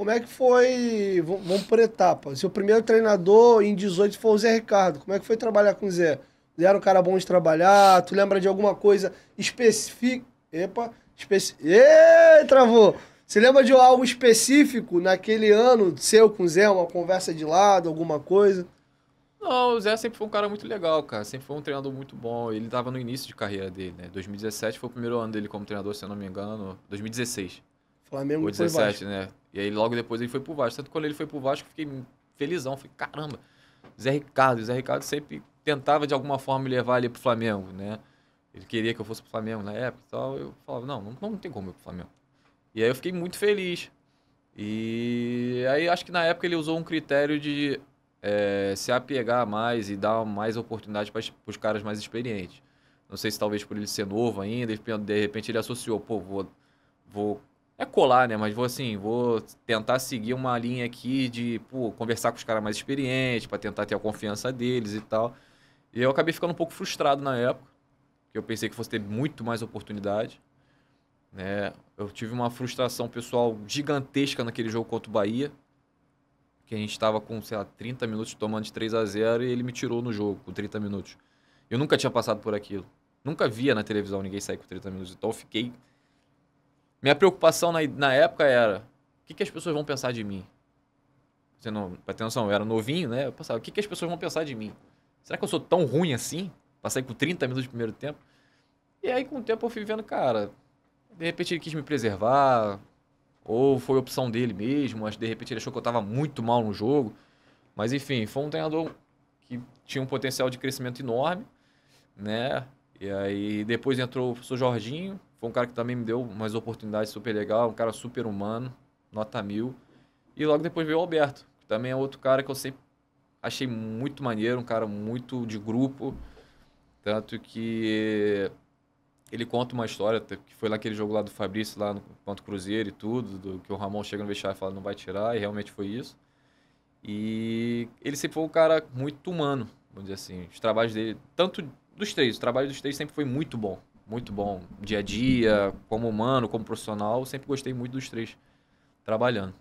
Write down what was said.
Como é que foi, vamos por etapa, seu primeiro treinador em 18 foi o Zé Ricardo, como é que foi trabalhar com o Zé? Zé era um cara bom de trabalhar, tu lembra de alguma coisa específica, epa, específica, Ei, travou! Você lembra de algo específico naquele ano seu com o Zé, uma conversa de lado, alguma coisa? Não, o Zé sempre foi um cara muito legal, cara. Sempre foi um treinador muito bom. Ele estava no início de carreira dele, né? 2017 foi o primeiro ano dele como treinador, se eu não me engano. 2016. Flamengo 2017, né? E aí logo depois ele foi pro Vasco. Tanto que quando ele foi pro Vasco, eu fiquei felizão. Falei, caramba, Zé Ricardo. Zé Ricardo sempre tentava de alguma forma me levar ali pro Flamengo, né? Ele queria que eu fosse pro Flamengo na época e tal. Eu falava, não, não, não tem como ir pro Flamengo. E aí eu fiquei muito feliz. E aí acho que na época ele usou um critério de é, se apegar mais e dar mais oportunidade para os caras mais experientes. Não sei se talvez por ele ser novo ainda, de repente ele associou, pô, vou, vou é colar, né? Mas vou assim, vou tentar seguir uma linha aqui de pô, conversar com os caras mais experientes para tentar ter a confiança deles e tal. E eu acabei ficando um pouco frustrado na época, que eu pensei que fosse ter muito mais oportunidade. Né? Eu tive uma frustração pessoal gigantesca naquele jogo contra o Bahia, que a gente estava com, sei lá, 30 minutos tomando de 3 a 0 e ele me tirou no jogo com 30 minutos. Eu nunca tinha passado por aquilo. Nunca via na televisão ninguém sair com 30 minutos. Então eu fiquei minha preocupação na, na época era: o que, que as pessoas vão pensar de mim? Você não, pra ter noção, eu era novinho, né? Eu pensava: o que, que as pessoas vão pensar de mim? Será que eu sou tão ruim assim? Passei com 30 minutos de primeiro tempo. E aí, com o tempo, eu fui vendo, cara, de repente ele quis me preservar, ou foi opção dele mesmo, mas de repente ele achou que eu tava muito mal no jogo. Mas enfim, foi um treinador que tinha um potencial de crescimento enorme, né? E aí depois entrou o professor Jorginho, foi um cara que também me deu umas oportunidades super legal, um cara super humano, nota mil. E logo depois veio o Alberto, que também é outro cara que eu sempre achei muito maneiro, um cara muito de grupo. Tanto que ele conta uma história, que foi lá aquele jogo lá do Fabrício, lá no Ponto Cruzeiro e tudo, do, que o Ramon chega no vestiário e fala não vai tirar, e realmente foi isso. E ele sempre foi um cara muito humano, vamos dizer assim. Os trabalhos dele, tanto dos três, o trabalho dos três sempre foi muito bom. Muito bom. Dia a dia, como humano, como profissional, sempre gostei muito dos três trabalhando.